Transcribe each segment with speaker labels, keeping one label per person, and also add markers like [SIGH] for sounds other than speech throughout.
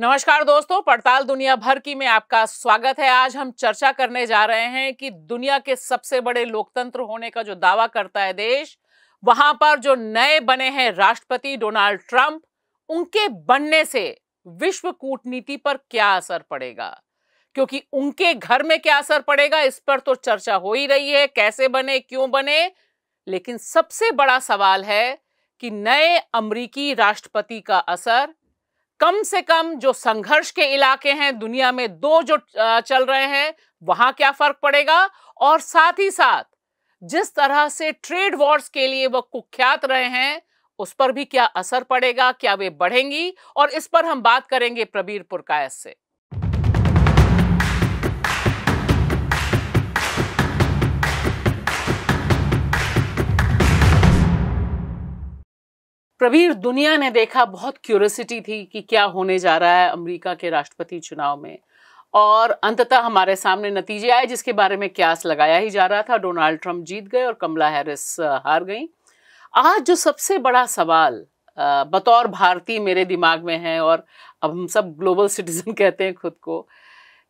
Speaker 1: नमस्कार दोस्तों पड़ताल दुनिया भर की में आपका स्वागत है आज हम चर्चा करने जा रहे हैं कि दुनिया के सबसे बड़े लोकतंत्र होने का जो दावा करता है देश वहां पर जो नए बने हैं राष्ट्रपति डोनाल्ड ट्रंप उनके बनने से विश्व कूटनीति पर क्या असर पड़ेगा क्योंकि उनके घर में क्या असर पड़ेगा इस पर तो चर्चा हो ही रही है कैसे बने क्यों बने लेकिन सबसे बड़ा सवाल है कि नए अमरीकी राष्ट्रपति का असर कम से कम जो संघर्ष के इलाके हैं दुनिया में दो जो चल रहे हैं वहां क्या फर्क पड़ेगा और साथ ही साथ जिस तरह से ट्रेड वॉर्स के लिए वह कुख्यात रहे हैं उस पर भी क्या असर पड़ेगा क्या वे बढ़ेंगी और इस पर हम बात करेंगे प्रबीर पुरकायस से प्रवीर दुनिया ने देखा बहुत क्यूरसिटी थी कि क्या होने जा रहा है अमेरिका के राष्ट्रपति चुनाव में और अंततः हमारे सामने नतीजे आए जिसके बारे में क्यास लगाया ही जा रहा था डोनाल्ड ट्रंप जीत गए और कमला हैरिस हार गई आज जो सबसे बड़ा सवाल बतौर भारतीय मेरे दिमाग में है और अब हम सब ग्लोबल सिटीजन [LAUGHS] कहते हैं खुद को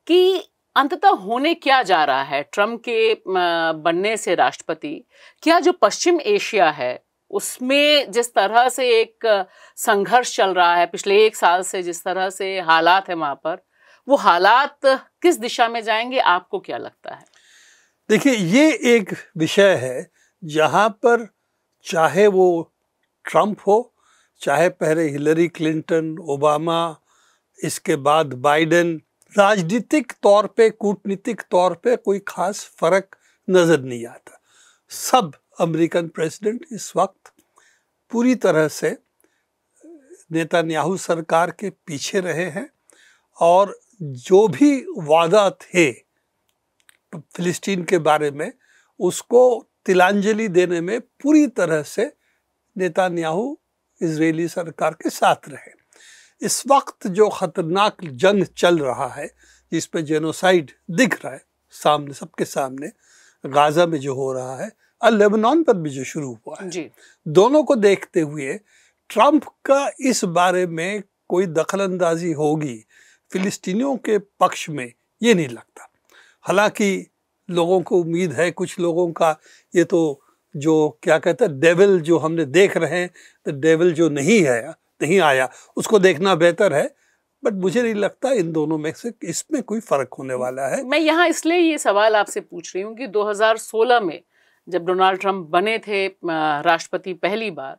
Speaker 1: कि अंततः होने क्या जा रहा है ट्रम्प के बनने से राष्ट्रपति क्या जो पश्चिम एशिया है उसमें जिस तरह से एक संघर्ष चल रहा है पिछले एक साल से जिस तरह से हालात है वहाँ पर वो हालात किस दिशा में जाएंगे आपको क्या लगता है
Speaker 2: देखिए ये एक विषय है जहाँ पर चाहे वो ट्रंप हो चाहे पहले हिलरी क्लिंटन ओबामा इसके बाद बाइडेन राजनीतिक तौर पे कूटनीतिक तौर पे कोई खास फर्क नज़र नहीं आता सब अमेरिकन प्रेसिडेंट इस वक्त पूरी तरह से नेतान्याहू सरकार के पीछे रहे हैं और जो भी वादा थे फिलिस्तीन के बारे में उसको तिलांजलि देने में पूरी तरह से नेतान्याहू इसराइली सरकार के साथ रहे इस वक्त जो ख़तरनाक जंग चल रहा है जिस पे जेनोसाइड दिख रहा है सामने सबके सामने गाज़ा में जो हो रहा है और लेबनान पर भी जो शुरू हुआ है जी। दोनों को देखते हुए ट्रंप का इस बारे में कोई दखल अंदाजी होगी फिलिस्तीनियों के पक्ष में ये नहीं लगता हालांकि लोगों को उम्मीद है कुछ लोगों का ये तो जो क्या कहते हैं डेविल जो हमने देख रहे हैं तो डेविल जो नहीं है नहीं आया उसको देखना बेहतर है बट मुझे नहीं लगता इन दोनों में से इसमें कोई फर्क होने वाला है
Speaker 1: मैं यहाँ इसलिए ये सवाल आपसे पूछ रही हूँ कि 2016 में जब डोनाल्ड ट्रंप बने थे राष्ट्रपति पहली बार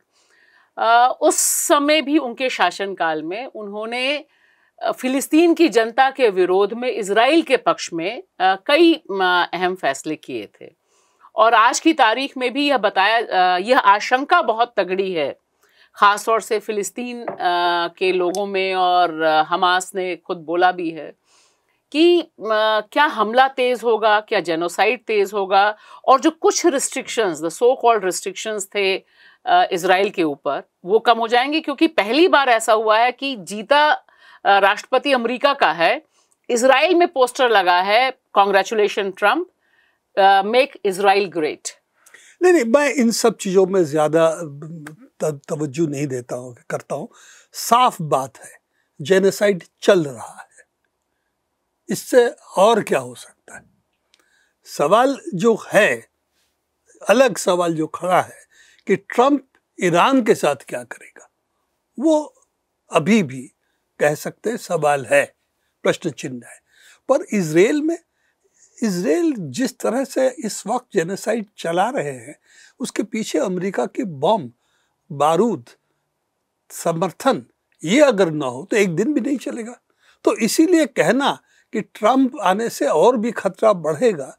Speaker 1: उस समय भी उनके शासनकाल में उन्होंने फिलिस्तीन की जनता के विरोध में इसराइल के पक्ष में कई अहम फैसले किए थे और आज की तारीख में भी यह बताया यह आशंका बहुत तगड़ी है ख़ास तौर से फ़िलिस्तीन के लोगों में और हमास ने खुद बोला भी है कि आ, क्या हमला तेज़ होगा क्या जेनोसाइड तेज़ होगा और जो कुछ restrictions the so called restrictions थे इसराइल के ऊपर वो कम हो जाएंगे क्योंकि पहली बार ऐसा हुआ है कि जीता राष्ट्रपति अमेरिका का है इसराइल में पोस्टर लगा है congratulation Trump make Israel great
Speaker 2: नहीं नहीं मैं इन सब चीज़ों में ज़्यादा तवज्जो नहीं देता हूँ करता हूँ साफ बात है जेनोसाइड चल रहा है इससे और क्या हो सकता है सवाल जो है अलग सवाल जो खड़ा है कि ट्रंप ईरान के साथ क्या करेगा वो अभी भी कह सकते हैं सवाल है प्रश्न चिन्ह है पर इसराइल में इसराइल जिस तरह से इस वक्त जेनोसाइड चला रहे हैं उसके पीछे अमेरिका के बॉम्ब बारूद समर्थन ये अगर ना हो तो एक दिन भी नहीं चलेगा तो इसीलिए कहना कि ट्रंप आने से और भी खतरा बढ़ेगा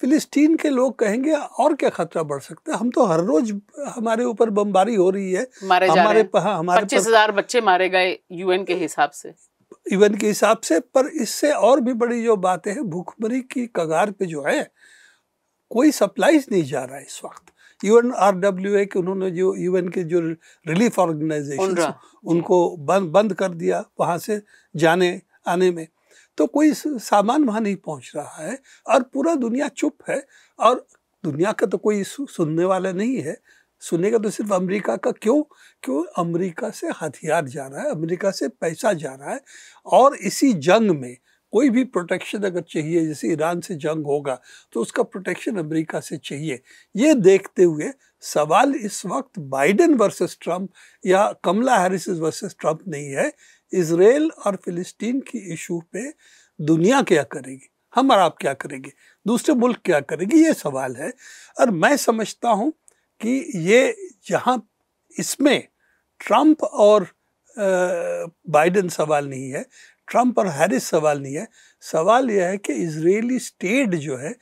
Speaker 2: फिलिस्तीन के लोग कहेंगे और क्या खतरा बढ़ सकता है हम तो हर रोज हमारे ऊपर बमबारी हो रही है मारे हमारे हाँ, हमारे पच्चीस हजार
Speaker 1: बच्चे मारे गए यूएन के हिसाब से
Speaker 2: यूएन के हिसाब से पर इससे और भी बड़ी जो बातें हैं भूखमरी की कगार पे जो है कोई सप्लाईज नहीं जा रहा है इस वक्त यूएन आर डब्ल्यू ए के उन्होंने जो यूएन के जो रिलीफ ऑर्गेनाइजेशन उनको बंद बंद कर दिया वहाँ से जाने आने में तो कोई सामान वहाँ नहीं पहुँच रहा है और पूरा दुनिया चुप है और दुनिया का तो कोई सुनने वाला नहीं है सुनेगा तो सिर्फ अमेरिका का क्यों क्यों अमेरिका से हथियार जा रहा है अमेरिका से पैसा जा रहा है और इसी जंग में कोई भी प्रोटेक्शन अगर चाहिए जैसे ईरान से जंग होगा तो उसका प्रोटेक्शन अमेरिका से चाहिए ये देखते हुए सवाल इस वक्त बाइडेन वर्सेस ट्रंप या कमला हैरिस वर्सेस ट्रंप नहीं है इसराइल और फिलिस्तीन की इशू पे दुनिया क्या करेगी हम और आप क्या करेंगे दूसरे मुल्क क्या करेंगे ये सवाल है और मैं समझता हूँ कि ये जहाँ इसमें ट्रंप और बाइडन सवाल नहीं है ट्रंप और हैरिस सवाल नहीं है सवाल यह है कि इसराइली स्टेट जो है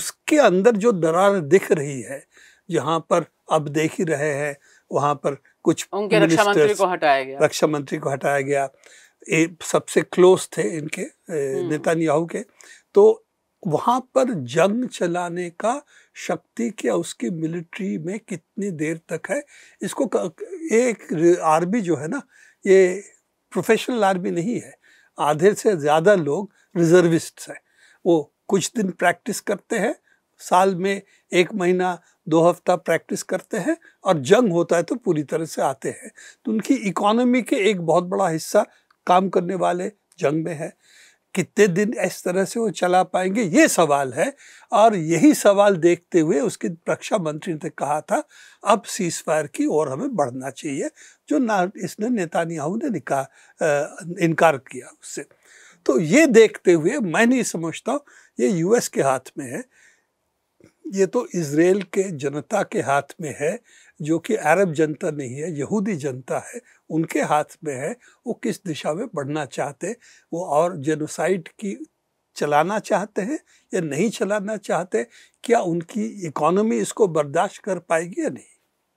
Speaker 2: उसके अंदर जो दरार दिख रही है जहाँ पर अब देख ही रहे हैं वहाँ पर कुछ उनके रक्षा मंत्री को हटाया गया रक्षा मंत्री को हटाया गया ए, सबसे क्लोज थे इनके हम्म। नेतान्याहू के तो वहाँ पर जंग चलाने का शक्ति क्या उसकी मिलिट्री में कितनी देर तक है इसको एक आर्मी जो है ना ये प्रोफेशनल आर्मी नहीं है आधे से ज़्यादा लोग रिजर्विस्ट हैं वो कुछ दिन प्रैक्टिस करते हैं साल में एक महीना दो हफ्ता प्रैक्टिस करते हैं और जंग होता है तो पूरी तरह से आते हैं तो उनकी इकोनॉमी के एक बहुत बड़ा हिस्सा काम करने वाले जंग में है कितने दिन इस तरह से वो चला पाएंगे ये सवाल है और यही सवाल देखते हुए उसके रक्षा मंत्री ने कहा था अब सीज फायर की ओर हमें बढ़ना चाहिए जो ना इसने नेतानियाहू ने निका इनकार किया उससे तो ये देखते हुए मैं नहीं समझता हूँ ये यूएस के हाथ में है ये तो इसराइल के जनता के हाथ में है जो कि अरब जनता नहीं है यहूदी जनता है उनके हाथ में है वो किस दिशा में बढ़ना चाहते वो और जेनोसाइड की चलाना चाहते हैं या नहीं चलाना चाहते क्या उनकी इकोनॉमी इसको बर्दाश्त कर पाएगी या नहीं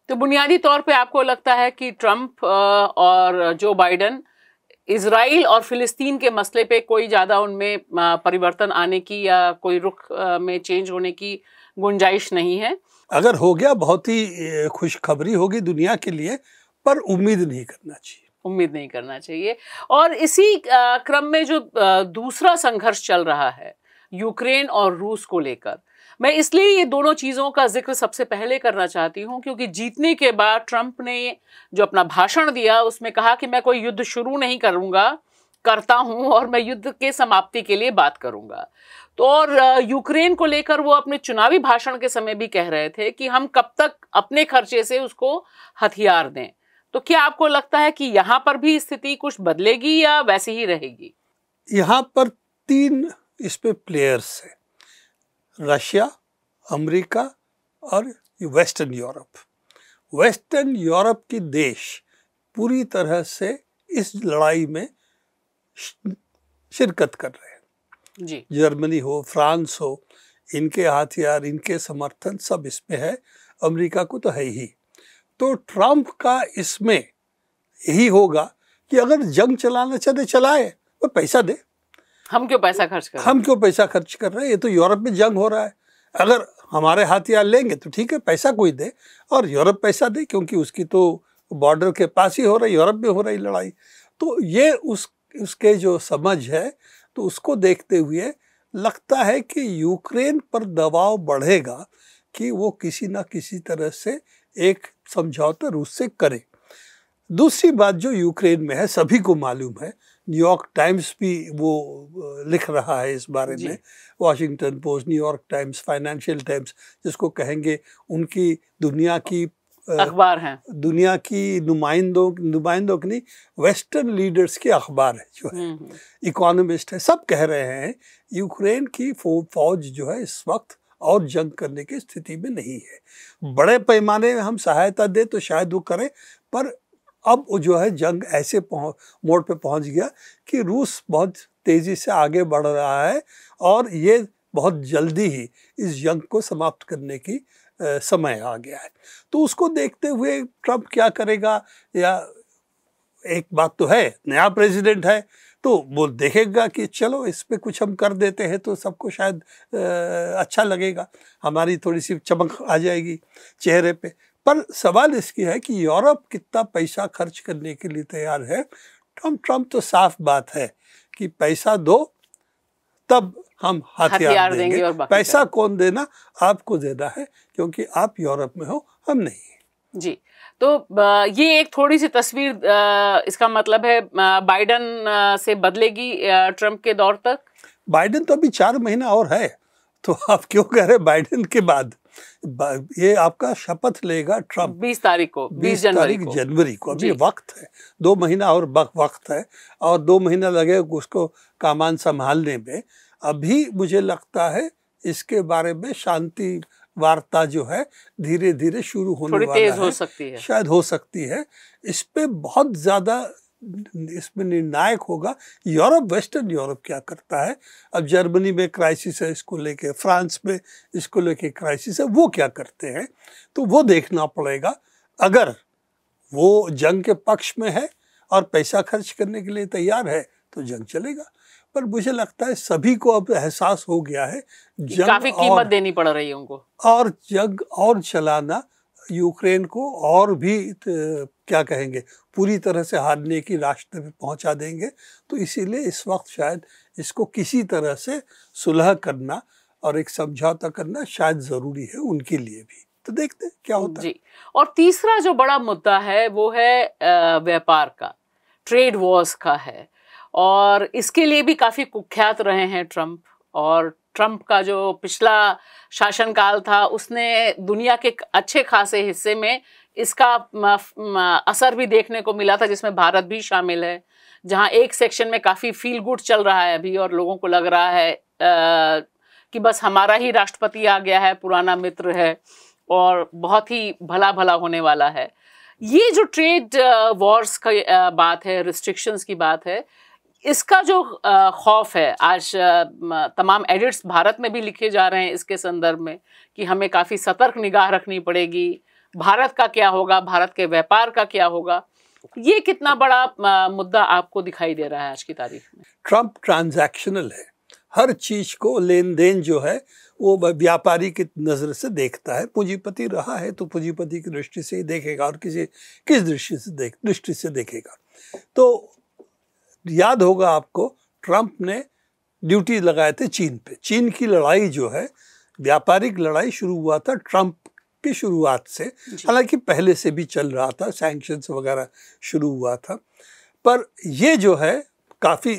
Speaker 1: तो बुनियादी तौर पे आपको लगता है कि ट्रंप और जो बाइडन इसराइल और फिलिस्तीन के मसले पे कोई ज़्यादा उनमें परिवर्तन आने की या कोई रुख में चेंज होने की गुंजाइश नहीं है
Speaker 2: अगर हो गया बहुत ही खुशखबरी होगी दुनिया के लिए पर उम्मीद नहीं करना
Speaker 1: चाहिए उम्मीद नहीं करना चाहिए और इसी क्रम में जो दूसरा संघर्ष चल रहा है यूक्रेन और रूस को लेकर मैं इसलिए ये दोनों चीज़ों का जिक्र सबसे पहले करना चाहती हूँ क्योंकि जीतने के बाद ट्रंप ने जो अपना भाषण दिया उसमें कहा कि मैं कोई युद्ध शुरू नहीं करूँगा करता हूँ और मैं युद्ध के समाप्ति के लिए बात करूँगा तो और यूक्रेन को लेकर वो अपने चुनावी भाषण के समय भी कह रहे थे कि हम कब तक अपने खर्चे से उसको हथियार दें तो क्या आपको लगता है कि यहाँ पर भी स्थिति कुछ बदलेगी या वैसे ही रहेगी
Speaker 2: यहाँ पर तीन इस पे प्लेयर्स हैं रशिया अमेरिका और वेस्टर्न यूरोप वेस्टर्न यूरोप की देश पूरी तरह से इस लड़ाई में शिरकत कर रहे हैं जर्मनी हो फ्रांस हो इनके हथियार इनके समर्थन सब इसमें है अमेरिका को तो है ही तो ट्रंप का इसमें यही होगा कि अगर जंग चलाना चाहते चलाए वो पैसा दे
Speaker 1: हम क्यों पैसा खर्च कर
Speaker 2: हम क्यों पैसा खर्च कर रहे हैं ये तो यूरोप में जंग हो रहा है अगर हमारे हथियार लेंगे तो ठीक है पैसा कोई दे और यूरोप पैसा दे क्योंकि उसकी तो बॉर्डर के पास ही हो रही यूरोप में हो रही लड़ाई तो ये उस उसके जो समझ है तो उसको देखते हुए लगता है कि यूक्रेन पर दबाव बढ़ेगा कि वो किसी ना किसी तरह से एक समझौता रूस से करे दूसरी बात जो यूक्रेन में है सभी को मालूम है न्यूयॉर्क टाइम्स भी वो लिख रहा है इस बारे में Washington Post New York Times financial Times जिसको कहेंगे उनकी दुनिया की अखबार हैं दुनिया की नुमाइंदों नुमाइंदों की नहीं वेस्टर्न लीडर्स के अखबार है जो है इकोनॉमिस्ट है सब कह रहे हैं यूक्रेन की फौज जो है इस वक्त और जंग करने की स्थिति में नहीं है बड़े पैमाने में हम सहायता दें तो शायद वो करें पर अब वो जो है जंग ऐसे मोड़ पे पहुंच गया कि रूस बहुत तेज़ी से आगे बढ़ रहा है और ये बहुत जल्दी ही इस जंग को समाप्त करने की समय आ गया है तो उसको देखते हुए ट्रंप क्या करेगा या एक बात तो है नया प्रेसिडेंट है तो वो देखेगा कि चलो इस पर कुछ हम कर देते हैं तो सबको शायद अच्छा लगेगा हमारी थोड़ी सी चमक आ जाएगी चेहरे पे पर सवाल इसकी है कि यूरोप कितना पैसा खर्च करने के लिए तैयार है ट्रम्प ट्रम्प तो साफ बात है कि पैसा दो तब हम हथियार देंगे, देंगे और पैसा कौन देना आपको देना है क्योंकि आप यूरोप में हो हम नहीं
Speaker 1: जी तो ये एक थोड़ी सी तस्वीर इसका मतलब है बाइडन से बदलेगी ट्रंप के दौर तक
Speaker 2: बाइडन तो अभी चार महीना और है तो आप क्यों कह रहे बाइडन के बाद ये आपका शपथ लेगा ट्रंप बीस तारीख को बीस तारीख जनवरी को अभी वक्त है दो महीना और वक्त है और दो महीना लगे उसको कामान संभालने में अभी मुझे लगता है इसके बारे में शांति वार्ता जो है धीरे धीरे शुरू होने वाला तेज है, हो सकती है शायद हो सकती है इस पर बहुत ज़्यादा इसमें निर्णायक होगा यूरोप वेस्टर्न यूरोप क्या करता है अब जर्मनी में क्राइसिस है इसको लेके फ्रांस में इसको लेके क्राइसिस है वो क्या करते हैं तो वो देखना पड़ेगा अगर वो जंग के पक्ष में है और पैसा खर्च करने के लिए तैयार है तो जंग चलेगा पर मुझे लगता है सभी को अब एहसास हो गया है जंग काफी कीमत और,
Speaker 1: देनी पड़ रही है उनको
Speaker 2: और जंग और चलाना यूक्रेन को और भी क्या कहेंगे पूरी तरह से हारने की रास्ते में पहुंचा देंगे तो इसीलिए इस वक्त शायद इसको किसी तरह से सुलह करना और एक समझौता करना शायद ज़रूरी है उनके लिए भी तो
Speaker 1: देखते हैं क्या होता जी और तीसरा जो बड़ा मुद्दा है वो है व्यापार का ट्रेड वॉर्स का है और इसके लिए भी काफ़ी कुख्यात रहे हैं ट्रंप और ट्रंप का जो पिछला शासनकाल था उसने दुनिया के अच्छे खासे हिस्से में इसका असर भी देखने को मिला था जिसमें भारत भी शामिल है जहाँ एक सेक्शन में काफ़ी फील गुड चल रहा है अभी और लोगों को लग रहा है आ, कि बस हमारा ही राष्ट्रपति आ गया है पुराना मित्र है और बहुत ही भला भला होने वाला है ये जो ट्रेड वॉर्स का बात है रिस्ट्रिक्शंस की बात है इसका जो खौफ है आज तमाम एडिट्स भारत में भी लिखे जा रहे हैं इसके संदर्भ में कि हमें काफ़ी सतर्क निगाह रखनी पड़ेगी भारत का क्या होगा भारत के व्यापार का क्या होगा ये कितना बड़ा मुद्दा आपको दिखाई दे रहा है आज की तारीख में
Speaker 2: ट्रंप ट्रांजैक्शनल है हर चीज को लेन देन जो है वो व्यापारी की नज़र से देखता है पूंजीपति रहा है तो पूंजीपति की दृष्टि से ही देखेगा और किसी किस दृष्टि से देख दृष्टि से देखेगा तो याद होगा आपको ट्रंप ने ड्यूटी लगाए थे चीन पे चीन की लड़ाई जो है व्यापारिक लड़ाई शुरू हुआ था ट्रंप की शुरुआत से हालांकि पहले से भी चल रहा था सैंक्शंस वगैरह शुरू हुआ था पर ये जो है काफ़ी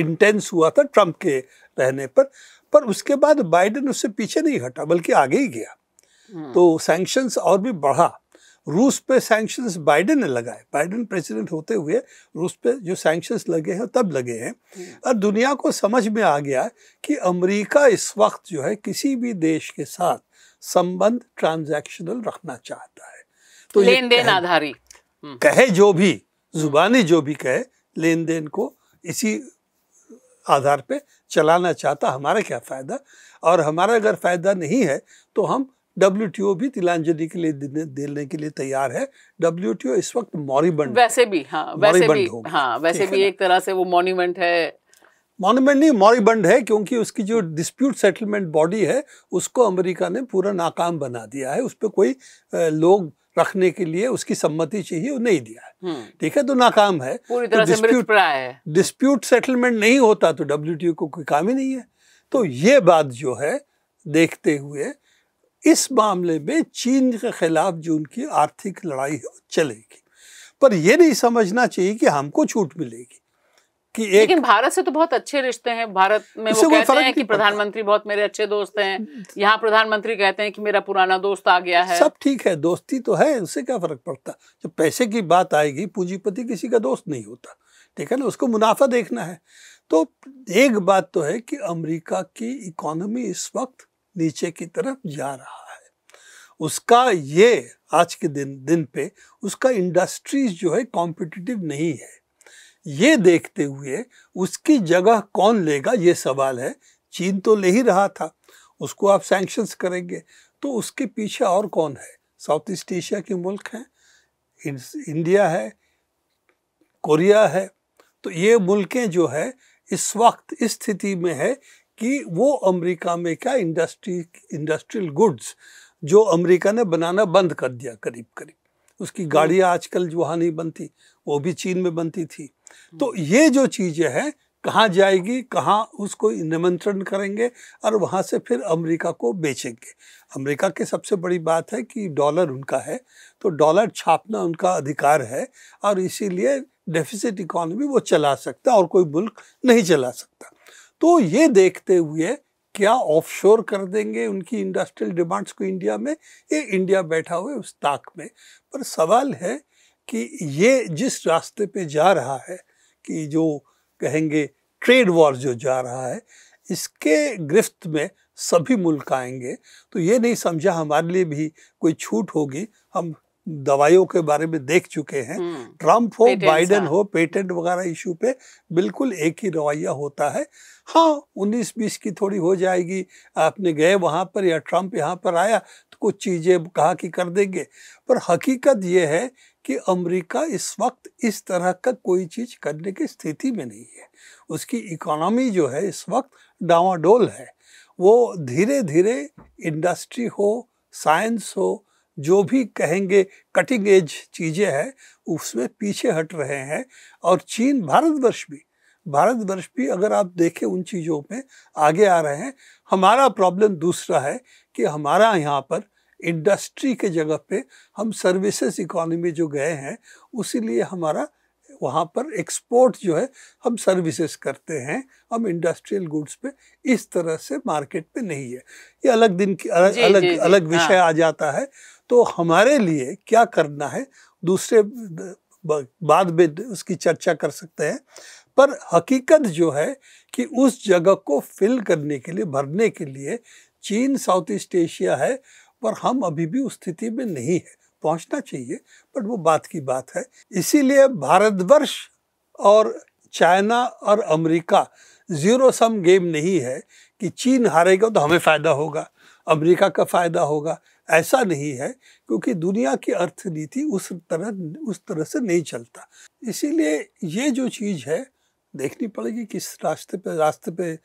Speaker 2: इंटेंस हुआ था ट्रंप के रहने पर पर उसके बाद बाइडेन उससे पीछे नहीं हटा बल्कि आगे ही गया हम्म। तो सैंक्शंस और भी बढ़ा रूस पे सैंक्शंस बाइडेन ने लगाए बाइडेन प्रेसिडेंट होते हुए रूस पे जो सैंक्शंस लगे हैं तब लगे हैं हम्म। और दुनिया को समझ में आ गया कि अमेरिका इस वक्त जो है किसी भी देश के साथ संबंध ट्रांजैक्शनल रखना चाहता है तो लेन
Speaker 1: देन आधारित हम्म।
Speaker 2: कहे जो भी जुबानी जो भी कहे लेन देन को इसी आधार पे चलाना चाहता हमारा क्या फ़ायदा और हमारा अगर फ़ायदा नहीं है तो हम डब्ल्यू भी तिलांजलि के लिए देने के लिए तैयार है डब्ल्यू इस वक्त मॉरीबंड
Speaker 1: वैसे भी हाँ वैसे भी हाँ वैसे भी एक तरह से वो मॉन्यूमेंट है
Speaker 2: मॉन्यूमेंट नहीं मॉरीबंड है क्योंकि उसकी जो डिस्प्यूट सेटलमेंट बॉडी है उसको अमेरिका ने पूरा नाकाम बना दिया है उस पर कोई लोग रखने के लिए उसकी सम्मति चाहिए वो नहीं दिया है हम्म। ठीक है तो नाकाम है पूरी तो तरह तो से डिस्प्यूट डिस्प्यूट सेटलमेंट नहीं होता तो डब्ल्यू को कोई काम ही नहीं है तो ये बात जो है देखते हुए इस मामले में चीन के खिलाफ जो उनकी आर्थिक लड़ाई है चलेगी पर यह नहीं समझना चाहिए कि हमको छूट मिलेगी कि एक लेकिन
Speaker 1: भारत से तो बहुत अच्छे रिश्ते हैं भारत में वो कहते हैं कि प्रधानमंत्री बहुत मेरे अच्छे दोस्त हैं यहाँ प्रधानमंत्री कहते हैं कि मेरा पुराना दोस्त आ गया है सब
Speaker 2: ठीक है दोस्ती तो है उससे क्या फर्क पड़ता जब पैसे की बात आएगी पूंजीपति किसी का दोस्त नहीं होता ठीक है ना उसको मुनाफा देखना है तो एक बात तो है कि अमरीका की इकोनॉमी इस वक्त नीचे की तरफ जा रहा है उसका ये आज के दिन दिन पे उसका इंडस्ट्रीज जो है कॉम्पिटिटिव नहीं है ये देखते हुए उसकी जगह कौन लेगा ये सवाल है चीन तो ले ही रहा था उसको आप सैंक्शंस करेंगे तो उसके पीछे और कौन है साउथ ईस्ट एशिया के मुल्क हैं इंडिया है कोरिया है तो ये मुल्कें जो है इस वक्त इस स्थिति में है कि वो अमेरिका में क्या इंडस्ट्री इंडस्ट्रियल गुड्स जो अमेरिका ने बनाना बंद कर दिया करीब करीब उसकी हम्म। गाड़ियाँ आजकल जो वहाँ नहीं बनती वो भी चीन में बनती थी हम्म। तो ये जो चीज़ें हैं कहाँ जाएगी कहाँ उसको निमंत्रण करेंगे और वहाँ से फिर अमेरिका को बेचेंगे अमेरिका की सबसे बड़ी बात है कि डॉलर उनका है तो डॉलर छापना उनका अधिकार है और इसीलिए डेफिसिट इकोनॉमी वो चला सकता और कोई मुल्क नहीं चला सकता तो ये देखते हुए क्या ऑफशोर कर देंगे उनकी इंडस्ट्रियल डिमांड्स को इंडिया में ये इंडिया बैठा हुआ उस ताक में पर सवाल है कि ये जिस रास्ते पे जा रहा है कि जो कहेंगे ट्रेड वॉर जो जा रहा है इसके गिरफ्त में सभी मुल्क आएंगे तो ये नहीं समझा हमारे लिए भी कोई छूट होगी हम दवाइयों के बारे में देख चुके हैं हम्म, ट्रंप हो बाइडेन हो पेटेंट वगैरह इशू पे बिल्कुल एक ही रवैया होता है हाँ उन्नीस बीस की थोड़ी हो जाएगी आपने गए वहाँ पर या ट्रंप यहाँ पर आया तो कुछ चीज़ें कहा कि कर देंगे पर हकीकत यह है कि अमेरिका इस वक्त इस तरह का कोई चीज़ करने की स्थिति में नहीं है उसकी इकोनॉमी जो है इस वक्त डावाडोल है वो धीरे धीरे इंडस्ट्री हो साइंस हो जो भी कहेंगे कटिंग एज चीज़ें हैं उसमें पीछे हट रहे हैं और चीन भारतवर्ष भी भारतवर्ष भी अगर आप देखें उन चीज़ों में आगे आ रहे हैं हमारा प्रॉब्लम दूसरा है कि हमारा यहाँ पर इंडस्ट्री के जगह पे हम सर्विसेज इकोनॉमी जो गए हैं उसीलिए हमारा वहाँ पर एक्सपोर्ट जो है हम सर्विसेज करते हैं हम इंडस्ट्रियल गुड्स पे इस तरह से मार्केट पे नहीं है ये अलग दिन की अलग जी, अलग, अलग हाँ। विषय हाँ। आ जाता है तो हमारे लिए क्या करना है दूसरे बाद में उसकी चर्चा कर सकते हैं पर हकीकत जो है कि उस जगह को फिल करने के लिए भरने के लिए चीन साउथ ईस्ट एशिया है पर हम अभी भी उस स्थिति में नहीं है पहुंचना चाहिए बट वो बात की बात है इसीलिए भारतवर्ष और चाइना और अमेरिका ज़ीरो सम गेम नहीं है कि चीन हारेगा तो हमें फ़ायदा होगा अमेरिका का फ़ायदा होगा ऐसा नहीं है क्योंकि दुनिया की अर्थनीति उस तरह उस तरह से नहीं चलता इसीलिए ये जो चीज़ है देखनी पड़ेगी किस रास्ते पे रास्ते पे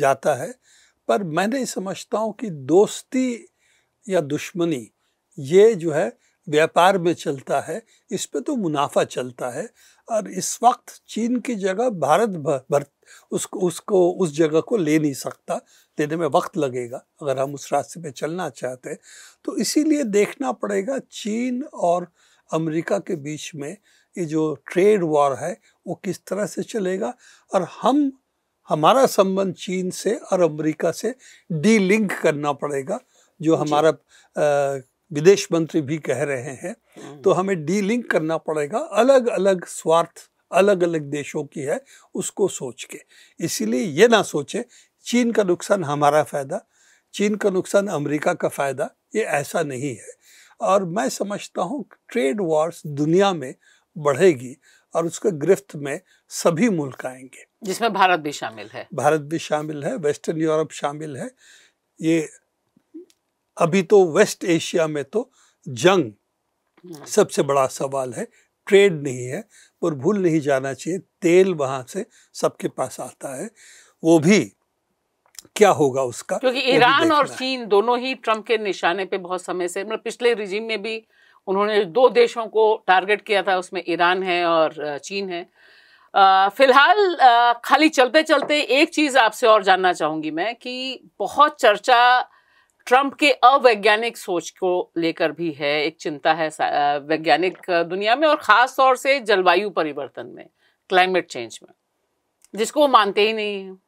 Speaker 2: जाता है पर मैंने समझता हूँ कि दोस्ती या दुश्मनी ये जो है व्यापार में चलता है इस पर तो मुनाफा चलता है और इस वक्त चीन की जगह भारत भर उसको उसको उस जगह को ले नहीं सकता देने में वक्त लगेगा अगर हम उस रास्ते पे चलना चाहते हैं तो इसीलिए देखना पड़ेगा चीन और अमेरिका के बीच में ये जो ट्रेड वॉर है वो किस तरह से चलेगा और हम हमारा संबंध चीन से और अमेरिका से डी लिंक करना पड़ेगा जो हमारा आ, विदेश मंत्री भी कह रहे हैं हम्म। तो हमें डीलिंक करना पड़ेगा अलग अलग स्वार्थ अलग अलग देशों की है उसको सोच के इसीलिए ये ना सोचे चीन का नुकसान हमारा फ़ायदा चीन का नुकसान अमेरिका का फ़ायदा ये ऐसा नहीं है और मैं समझता हूँ ट्रेड वॉर्स दुनिया में बढ़ेगी और उसके गिरफ्त में सभी मुल्क आएंगे
Speaker 1: जिसमें भारत भी शामिल है
Speaker 2: भारत भी शामिल है वेस्टर्न यूरोप शामिल है ये अभी तो वेस्ट एशिया में तो जंग हाँ। सबसे बड़ा सवाल है ट्रेड नहीं है पर भूल नहीं जाना चाहिए तेल वहाँ से सबके पास आता है वो भी क्या होगा उसका
Speaker 1: क्योंकि ईरान और चीन दोनों ही ट्रम्प के निशाने पे बहुत समय से मतलब पिछले रिजीम में भी उन्होंने दो देशों को टारगेट किया था उसमें ईरान है और चीन है फिलहाल खाली चलते चलते एक चीज़ आपसे और जानना चाहूंगी मैं कि बहुत चर्चा ट्रंप के अवैज्ञानिक सोच को लेकर भी है एक चिंता है वैज्ञानिक दुनिया में और ख़ास तौर से जलवायु परिवर्तन में क्लाइमेट चेंज में जिसको वो मानते ही नहीं हैं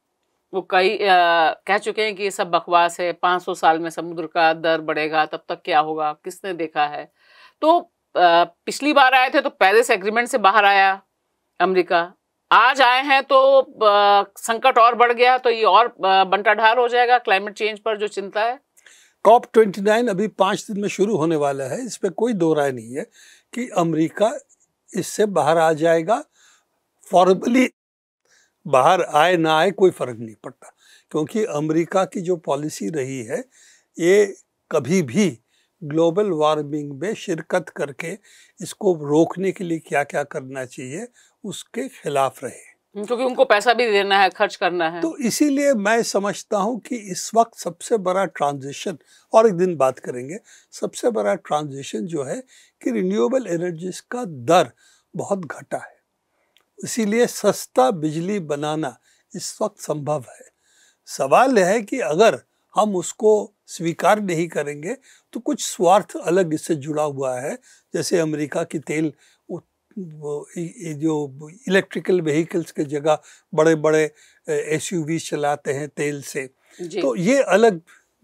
Speaker 1: वो कई कह चुके हैं कि ये सब बकवास है 500 साल में समुद्र का दर बढ़ेगा तब तक क्या होगा किसने देखा है तो आ, पिछली बार आए थे तो पेरिस एग्रीमेंट से बाहर आया अमेरिका आज आए हैं तो आ, संकट और बढ़ गया तो ये और बंटाढाल हो जाएगा क्लाइमेट चेंज पर जो चिंता है
Speaker 2: कॉप ट्वेंटी नाइन अभी पाँच दिन में शुरू होने वाला है इस पर कोई दो राय नहीं है कि अमेरिका इससे बाहर आ जाएगा फॉर्मली बाहर आए ना आए कोई फ़र्क नहीं पड़ता क्योंकि अमेरिका की जो पॉलिसी रही है ये कभी भी ग्लोबल वार्मिंग में शिरकत करके इसको रोकने के लिए क्या क्या करना चाहिए उसके खिलाफ रहे
Speaker 1: क्योंकि उनको पैसा भी देना है खर्च करना है तो
Speaker 2: इसीलिए मैं समझता हूं कि इस वक्त सबसे बड़ा ट्रांजिशन और एक दिन बात करेंगे सबसे बड़ा ट्रांजिशन जो है कि रिन्यूएबल एनर्जीज का दर बहुत घटा है इसीलिए सस्ता बिजली बनाना इस वक्त संभव है सवाल है कि अगर हम उसको स्वीकार नहीं करेंगे तो कुछ स्वार्थ अलग इससे जुड़ा हुआ है जैसे अमेरिका की तेल वो ये जो इलेक्ट्रिकल व्हीकल्स के जगह बड़े बड़े एस चलाते हैं तेल से तो ये अलग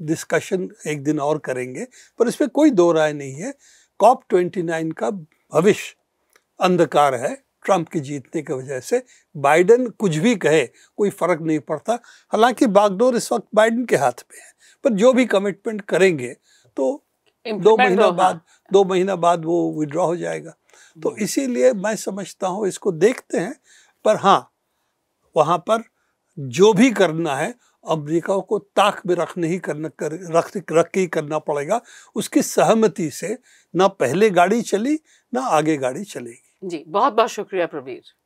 Speaker 2: डिस्कशन एक दिन और करेंगे पर इसमें कोई दो राय नहीं है कॉप ट्वेंटी नाइन का भविष्य अंधकार है ट्रंप के जीतने की वजह से बाइडन कुछ भी कहे कोई फ़र्क नहीं पड़ता हालांकि बागडोर इस वक्त बाइडन के हाथ में है पर जो भी कमिटमेंट करेंगे तो दो महीना बाद दो महीना बाद वो विड्रॉ हो जाएगा तो इसीलिए मैं समझता हूँ इसको देखते हैं पर हाँ वहाँ पर जो भी करना है अमेरिका को ताक में रखने ही करना कर रख रख के ही करना पड़ेगा उसकी सहमति से ना पहले गाड़ी चली ना आगे गाड़ी चलेगी
Speaker 1: जी बहुत बहुत शुक्रिया प्रवीर